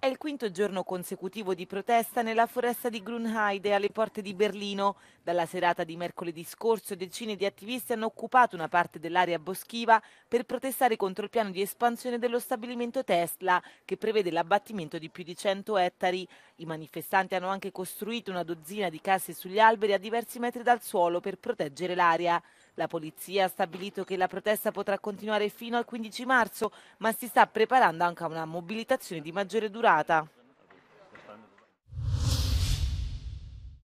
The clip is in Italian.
È il quinto giorno consecutivo di protesta nella foresta di Grunheide alle porte di Berlino. Dalla serata di mercoledì scorso decine di attivisti hanno occupato una parte dell'area boschiva per protestare contro il piano di espansione dello stabilimento Tesla che prevede l'abbattimento di più di 100 ettari. I manifestanti hanno anche costruito una dozzina di case sugli alberi a diversi metri dal suolo per proteggere l'area. La polizia ha stabilito che la protesta potrà continuare fino al 15 marzo, ma si sta preparando anche a una mobilitazione di maggiore durata.